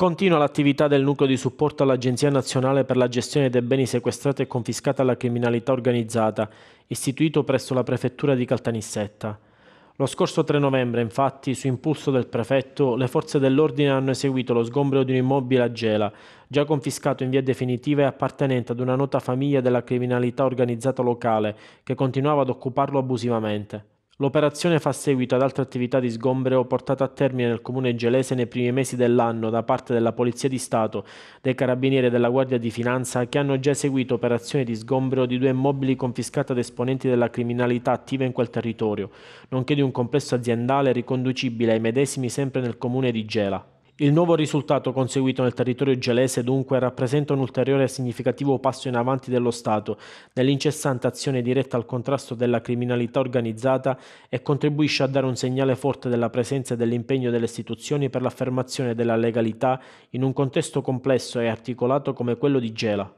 Continua l'attività del nucleo di supporto all'Agenzia Nazionale per la gestione dei beni sequestrati e confiscati alla criminalità organizzata, istituito presso la prefettura di Caltanissetta. Lo scorso 3 novembre, infatti, su impulso del prefetto, le forze dell'ordine hanno eseguito lo sgombero di un immobile a Gela, già confiscato in via definitiva e appartenente ad una nota famiglia della criminalità organizzata locale che continuava ad occuparlo abusivamente. L'operazione fa seguito ad altre attività di sgombrero portate a termine nel comune gelese nei primi mesi dell'anno da parte della Polizia di Stato, dei Carabinieri e della Guardia di Finanza che hanno già eseguito operazioni di sgombero di due immobili confiscati ad esponenti della criminalità attiva in quel territorio, nonché di un complesso aziendale riconducibile ai medesimi sempre nel comune di Gela. Il nuovo risultato conseguito nel territorio gelese dunque rappresenta un ulteriore significativo passo in avanti dello Stato nell'incessante azione diretta al contrasto della criminalità organizzata e contribuisce a dare un segnale forte della presenza e dell'impegno delle istituzioni per l'affermazione della legalità in un contesto complesso e articolato come quello di Gela.